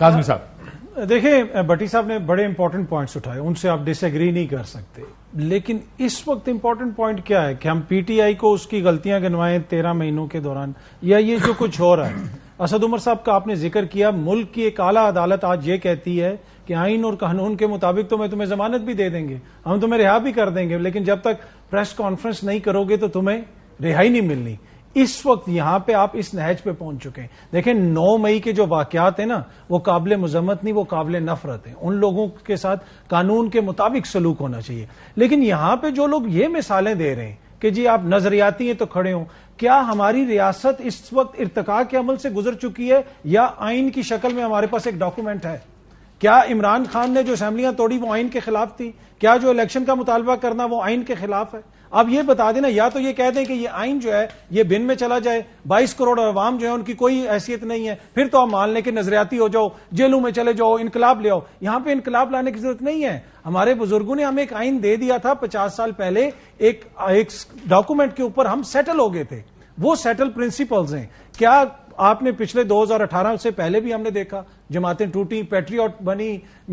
काजमी साहब देखिए भट्टी साहब ने बड़े इंपॉर्टेंट पॉइंट्स उठाए उनसे आप डिसएग्री नहीं कर सकते लेकिन इस वक्त इंपॉर्टेंट पॉइंट क्या है कि हम पीटीआई को उसकी गलतियां गिनवाएं तेरह महीनों के दौरान या ये जो कुछ हो रहा है असद उमर साहब का आपने जिक्र किया मुल्क की एक आला अदालत आज ये कहती है कि आइन और कानून के मुताबिक तो मैं तुम्हें जमानत भी दे देंगे हम तुम्हें रिहा भी कर देंगे लेकिन जब तक प्रेस कॉन्फ्रेंस नहीं करोगे तो तुम्हें रिहाई नहीं मिलनी इस वक्त यहां पे आप इस नहज पे पहुंच चुके हैं देखें नौ मई के जो वाकयात हैं ना वो काबिल मजम्मत नहीं वो काबिल नफरत हैं उन लोगों के साथ कानून के मुताबिक सलूक होना चाहिए लेकिन यहां पे जो लोग ये मिसालें दे रहे हैं कि जी आप नजरियाती हैं तो खड़े हों क्या हमारी रियासत इस वक्त इरतका के अमल से गुजर चुकी है या आइन की शक्ल में हमारे पास एक डॉक्यूमेंट है क्या इमरान खान ने जो असेंबलियां तोड़ी वो आइन के खिलाफ थी क्या जो इलेक्शन का मुतालबा करना वो आइन के खिलाफ है अब ये बता देना या तो ये कह दें कि ये आइन जो है ये बिन में चला जाए 22 करोड़ अवाम जो है उनकी कोई हैसियत नहीं है फिर तो आप मान लें कि नजरियाती हो जाओ जेलों में चले जाओ इनकलाब ले आओ यहां पे इनकलाब लाने की जरूरत नहीं है हमारे बुजुर्गों ने हमें एक आइन दे दिया था पचास साल पहले एक, एक डॉक्यूमेंट के ऊपर हम सेटल हो गए थे वो सेटल प्रिंसिपल्स हैं क्या आपने पिछले 2018 से पहले भी हमने देखा जमातें टूटी पेट्रियट बनी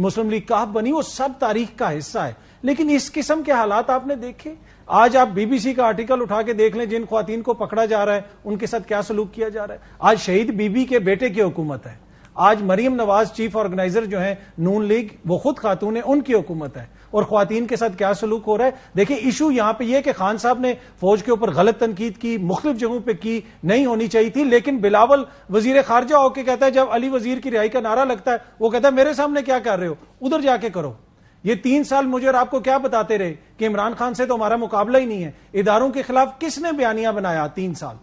मुस्लिम लीग काफ बनी वो सब तारीख का हिस्सा है लेकिन इस किस्म के हालात आपने देखे आज आप बीबीसी का आर्टिकल उठा के देख लें जिन खुवान को पकड़ा जा रहा है उनके साथ क्या सलूक किया जा रहा है आज शहीद बीबी के बेटे की हुकूमत है आज मरीम नवाज चीफ ऑर्गेनाइजर जो है नून लीग वो खुद खातून है उनकी हुकूमत है और खातन के साथ क्या सलूक हो रहा है देखिए इशू यहां पर यह कि खान साहब ने फौज के ऊपर गलत तनकीद की मुख्तफ जगहों पर की नहीं होनी चाहिए थी लेकिन बिलावल वजीर खारजा होकर कहता है जब अली वजीर की रिहाई का नारा लगता है वो कहता है मेरे सामने क्या कर रहे हो उधर जाके करो ये तीन साल मुझे और आपको क्या बताते रहे कि इमरान खान से तो हमारा मुकाबला ही नहीं है इदारों के खिलाफ किसने बयानियां बनाया तीन साल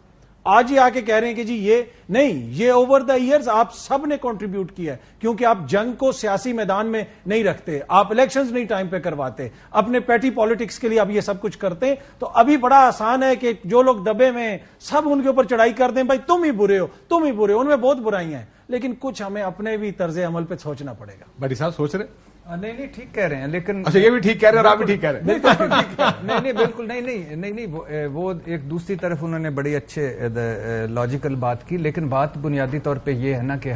आज ही आके कह रहे हैं कि जी ये नहीं ये ओवर द इयर्स आप सब ने कॉन्ट्रीब्यूट किया है क्योंकि आप जंग को सियासी मैदान में नहीं रखते आप इलेक्शंस नहीं टाइम पे करवाते अपने पैटी पॉलिटिक्स के लिए आप ये सब कुछ करते तो अभी बड़ा आसान है कि जो लोग दबे में सब उनके ऊपर चढ़ाई कर दें भाई तुम ही बुरे हो तुम ही बुरे हो उनमें बहुत बुराई है लेकिन कुछ हमें अपने भी तर्ज अमल पर सोचना पड़ेगा बड़ी साहब सोच रहे हाँ, नहीं नहीं ठीक कह रहे हैं लेकिन अच्छा ये भी ठीक कह रहे हैं आप भी ठीक कह रहे हैं बिल्कुल तो नहीं नहीं बिल्कुल नहीं नहीं नहीं नहीं वो, वो एक दूसरी तरफ उन्होंने बड़ी अच्छे लॉजिकल बात की लेकिन बात बुनियादी तौर पे ये है ना कि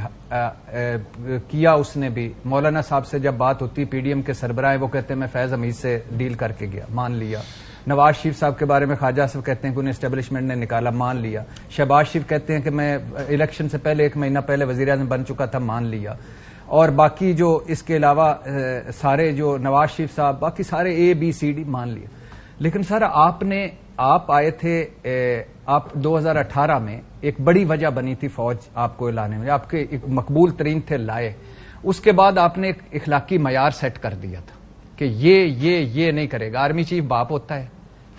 किया उसने भी मौलाना साहब से जब बात होती पीडीएम के सरबराह वो कहते हैं मैं फैज अमीज से डील करके गया मान लिया नवाज शरीफ साहब के बारे में ख्वाजा साहब कहते हैं कि उन्हें स्टेब्लिशमेंट ने निकाला मान लिया शहबाज शरीफ कहते हैं कि मैं इलेक्शन से पहले एक महीना पहले वजी बन चुका था मान लिया और बाकी जो इसके अलावा सारे जो नवाज शरीफ साहब बाकी सारे ए बी सी डी मान लिए लेकिन सर आपने आप आए थे आप 2018 में एक बड़ी वजह बनी थी फौज आपको लाने में आपके एक मकबूल तरीन थे लाए उसके बाद आपने एक इखलाकी मैार सेट कर दिया था कि ये ये ये नहीं करेगा आर्मी चीफ बाप होता है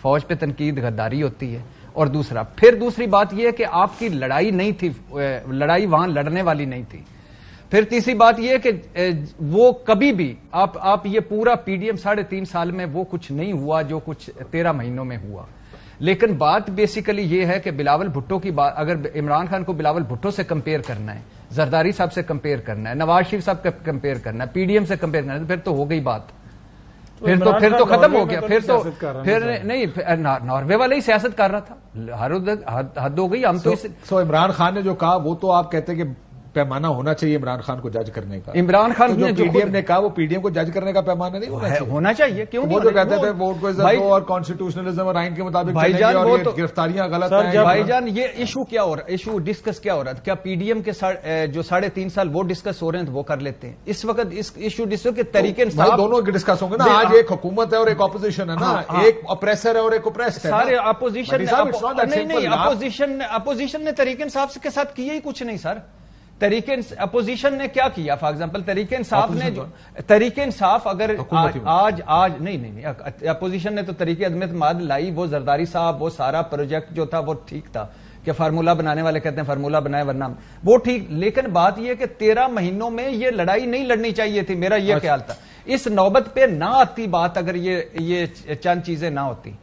फौज पे तनकीद गद्दारी होती है और दूसरा फिर दूसरी बात यह है कि आपकी लड़ाई नहीं थी लड़ाई वहां लड़ने वाली नहीं थी फिर तीसरी बात यह कि वो कभी भी आप आप ये पूरा पीडीएम साढ़े तीन साल में वो कुछ नहीं हुआ जो कुछ तेरह महीनों में हुआ लेकिन बात बेसिकली ये है कि बिलावल भुट्टो की बात अगर इमरान खान को बिलावल भुट्टो से कंपेयर करना है जरदारी साहब से कंपेयर करना है नवाज शरीफ साहब का कंपेयर करना है पीडीएम से कंपेयर करना है तो फिर तो हो गई बात फिर तो फिर तो, तो खत्म हो गया फिर तो, तो फिर नहीं नॉर्वे वाला ही सियासत कर रहा था हर हद हो गई हम तो इमरान खान ने जो कहा वो तो आप कहते हैं कि पैमाना होना चाहिए इमरान खान को जज करने का इमरान खान तो जो पीडीएम ने कहा वो पीडीएम को जज करने का पैमाना नहीं होना चाहिए होना चाहिए क्यों तो वो जो तो कहते थे वोट को और कॉन्स्टिट्यूशनलिज्म और आइन के मुताबिक वो तो गिरफ्तारियां गलत जान ये इशू क्या हो रहा है इशू डिस्कस क्या हो रहा था क्या पीडीएम के जो साढ़े तीन साल वो डिस्कस हो रहे हैं तो वो कर लेते हैं इस वक्त इस इशू डिस्कस के तरीके दोनों डिस्कस होंगे ना आज एक हुकूमत है और एक अपोजिशन है ना हाँ, हाँ। एक अप्रेसर है और एक उप्रेस सारे अपोजिशन अपोजिशन अपोजिशन ने तरीके साफ के साथ किया ही कुछ नहीं सर तरीके अपोजिशन ने क्या किया फॉर एग्जाम्पल तरीके इंसाफ ने जो तरीके इंसाफ अगर तो आज, आज आज नहीं नहीं अपोजिशन ने तो तरीके अदमित माद लाई वो जरदारी साहब वो सारा प्रोजेक्ट जो था वो ठीक था कि फार्मूला बनाने वाले कहते हैं फार्मूला बनाए वरना वो ठीक लेकिन बात यह कि तेरह महीनों में ये लड़ाई नहीं लड़नी चाहिए थी मेरा यह अच्छा। ख्याल था इस नौबत पे ना आती बात अगर ये ये चंद चीजें ना होती